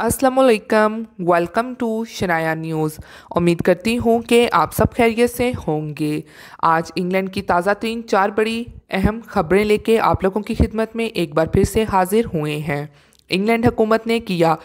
वालेकुम welcome to Shanaya news उम्मीद करती हूँ कि आप सब खैरियत से होंगे आज इंग्लैंड की ताज़ा तीन चार बड़ी अहम खबरें लेके आप लोगों की खिदमत में एक बार फिर से हाजिर हुए हैं इंग्लैंड हुकूमत ने किया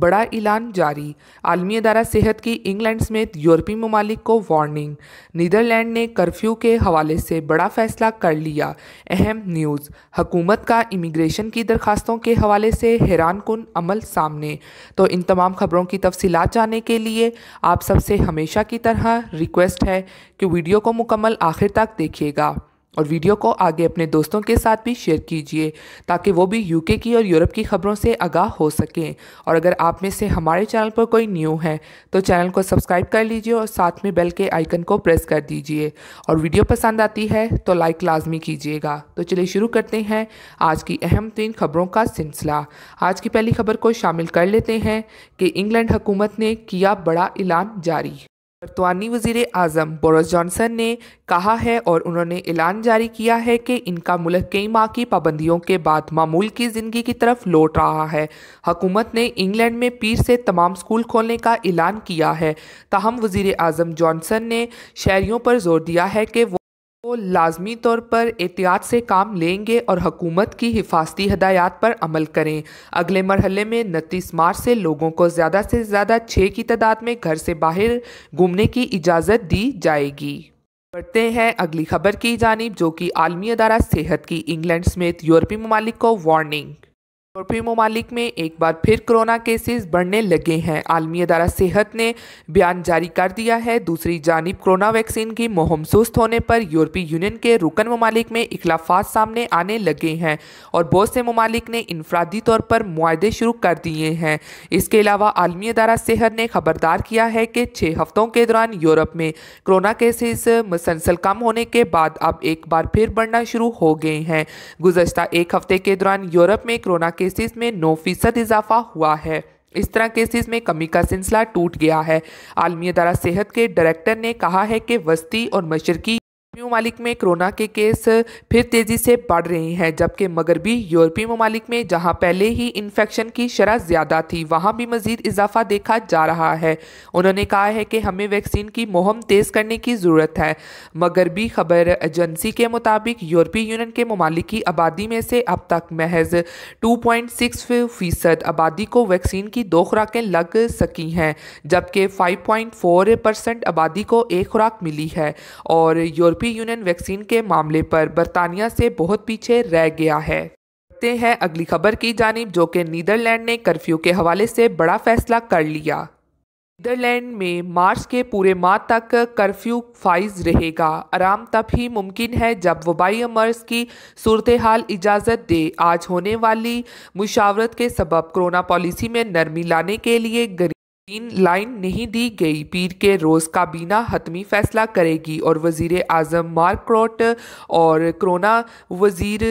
बड़ा ऐलान जारी आलमी अदारा सेहत की इंग्लैंड समेत यूरोपीय ममालिक को वार्निंग नीदरलैंड ने कर्फ्यू के हवाले से बड़ा फैसला कर लिया अहम न्यूज़ हकूमत का इमिग्रेशन की दरखास्तों के हवाले से हैरान कन अमल सामने तो इन तमाम खबरों की तफसीत जानने के लिए आप सबसे हमेशा की तरह रिक्वेस्ट है कि वीडियो को मुकम्मल आखिर तक देखिएगा और वीडियो को आगे अपने दोस्तों के साथ भी शेयर कीजिए ताकि वो भी यूके की और यूरोप की खबरों से आगाह हो सकें और अगर आप में से हमारे चैनल पर कोई न्यू है तो चैनल को सब्सक्राइब कर लीजिए और साथ में बेल के आइकन को प्रेस कर दीजिए और वीडियो पसंद आती है तो लाइक लाजमी कीजिएगा तो चलिए शुरू करते हैं आज की अहम तीन खबरों का सिलसिला आज की पहली खबर को शामिल कर लेते हैं कि इंग्लैंड हुकूमत ने किया बड़ा ऐलान जारी बरतवानी वजीर अज़म बोरस जॉनसन ने कहा है और उन्होंने ऐलान जारी किया है कि इनका मुल्क कई माह की पाबंदियों के बाद मामूल की ज़िंदगी की तरफ लौट रहा है हकूमत ने इंग्लैंड में पीर से तमाम स्कूल खोलने का ऐलान किया है ताहम वजीर अजम जॉनसन ने शहरीों पर जोर दिया है कि वो लाजमी तौर पर एहतियात से काम लेंगे और हकूमत की हिफाजती हदायत पर अमल करें अगले मरहले में उनतीस मार्च से लोगों को ज़्यादा से ज़्यादा छः की तादाद में घर से बाहर घूमने की इजाज़त दी जाएगी बढ़ते हैं अगली खबर की जानब जो कि आलमी अदारा सेहत की इंग्लैंड समेत यूरोपीय ममालिक को वार्निंग और फिर ममालिक में एक बार फिर कोरोना केसेस बढ़ने लगे हैं आलमी अदारा सेहत ने बयान जारी कर दिया है दूसरी जानब कोरोना वैक्सीन की मुहम सुस्त होने पर यूरोपीय यूनियन के रुकन ममालिक में इखलाफा सामने आने लगे हैं और बहुत से ममालिक ने इनफरादी तौर पर मुआदे शुरू कर दिए हैं इसके अलावा आलमी अदारा सेहत ने खबरदार किया है कि छः हफ्तों के दौरान यूरोप में कोरोना केसेस मुसलसल कम होने के बाद अब एक बार फिर बढ़ना शुरू हो गए हैं गुजशत एक हफ्ते के दौरान यूरोप में कोरोना के केसेस में नौ फीसद इजाफा हुआ है इस तरह केसेस में कमी का सिलसिला टूट गया है आलमी अदारा सेहत के डायरेक्टर ने कहा है कि वस्ती और मशरकी यूरोपीय ममालिक में कोरोना के केस फिर तेज़ी से बढ़ रहे हैं जबकि मगरबी यूरोपीय ममालिक में जहां पहले ही इन्फेक्शन की शरह ज़्यादा थी वहां भी मजीद इजाफा देखा जा रहा है उन्होंने कहा है कि हमें वैक्सीन की मुहम तेज़ करने की ज़रूरत है मगरबी खबर एजेंसी के मुताबिक यूरोपीय यूनियन के ममालिक की आबादी में से अब तक महज टू पॉइंट सिक्स फ़ीसद आबादी को वैक्सीन की दो खुराकें लग सकी हैं जबकि फाइव पॉइंट फोर परसेंट आबादी को एक खुराक मिली है और यूरोपीय यूरोपीय यूनियन वैक्सीन के मामले पर बरतानिया से बहुत पीछे रह गया है बढ़ते हैं अगली खबर की जानब जो कि नीदरलैंड ने कर्फ्यू के हवाले से बड़ा फैसला कर लिया नीदरलैंड में मार्च के पूरे माह तक कर्फ्यू फाइज रहेगा आराम तब ही मुमकिन है जब वबाई मर्ज की सूरत हाल इजाज़त दे आज होने वाली मुशावरत के सबब कोरोना पॉलिसी में नरमी लाने के लिए गरीब तीन लाइन नहीं दी गई पीर के रोज़ काबीना हतमी फैसला करेगी और वजीर आजम मार्क्रोट और क्रोना वजीर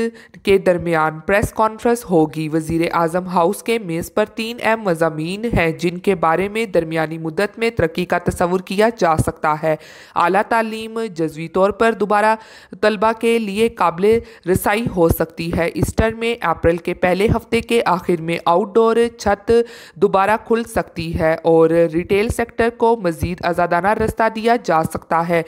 के दरमियान प्रेस कॉन्फ्रेंस होगी वजीर आजम हाउस के मेज़ पर तीन अहम मजामी हैं जिनके बारे में दरमिया मुदत में तरक्की का तस्वर किया जा सकता है अला तालीम जजवी तौर पर दोबारा तलबा के लिए काबिल रसाई हो सकती है ईस्टर में अप्रैल के पहले हफ्ते के आखिर में आउटडोर छत दोबारा खुल सकती है और रिटेल सेक्टर को मज़ीद आज़ादाना रास्ता दिया जा सकता है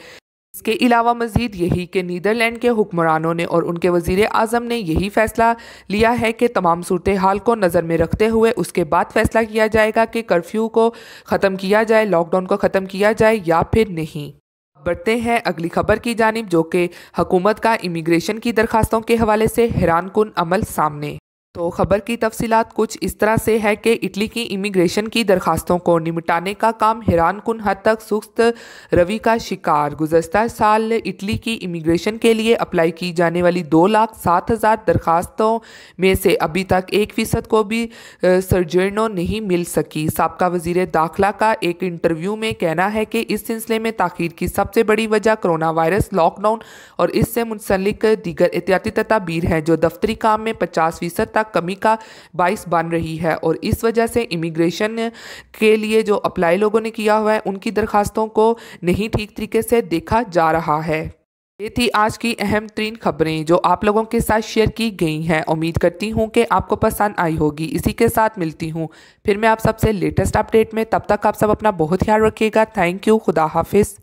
इसके अलावा मजीद यही कि नीदरलैंड के हुक्मरानों ने और उनके वजीर अजम ने यही फैसला लिया है कि तमाम सूरत हाल को नज़र में रखते हुए उसके बाद फैसला किया जाएगा कि कर्फ्यू को ख़त्म किया जाए लॉकडाउन को ख़त्म किया जाए या फिर नहीं बढ़ते हैं अगली खबर की जानब जो कि हकूमत का इमिग्रेशन की दरखास्तों के हवाले से हैरान कन अमल सामने तो खबर की तफसीत कुछ इस तरह से है कि इटली की इमिग्रेशन की दरखास्तों को निपटाने का काम हैरान कन हद तक सुस्त रवि का शिकार गुजशत साल इटली की इमिग्रेशन के लिए अप्लाई की जाने वाली दो लाख सात हज़ार दरखास्तों में से अभी तक एक फ़ीसद को भी सर्जनों नहीं मिल सकी सबका वजीर दाखिला का एक इंटरव्यू में कहना है कि इस सिलसिले में तखिर की सबसे बड़ी वजह करोना वायरस लॉकडाउन और इससे मुंसलिक दीगर एहतियाती तदाबीर हैं जो दफ्तरी काम में पचास फ़ीसद तक लगातार कमी का बाइस बन रही है और इस वजह से इमिग्रेशन के लिए जो अप्लाई लोगों ने किया हुआ है उनकी दरखास्तों को नहीं ठीक तरीके से देखा जा रहा है ये थी आज की अहम तरीन खबरें जो आप लोगों के साथ शेयर की गई हैं उम्मीद करती हूँ कि आपको पसंद आई होगी इसी के साथ मिलती हूँ फिर मैं आप सबसे लेटेस्ट अपडेट में तब तक आप सब अपना बहुत ख्याल रखिएगा थैंक यू खुदा हाफिज़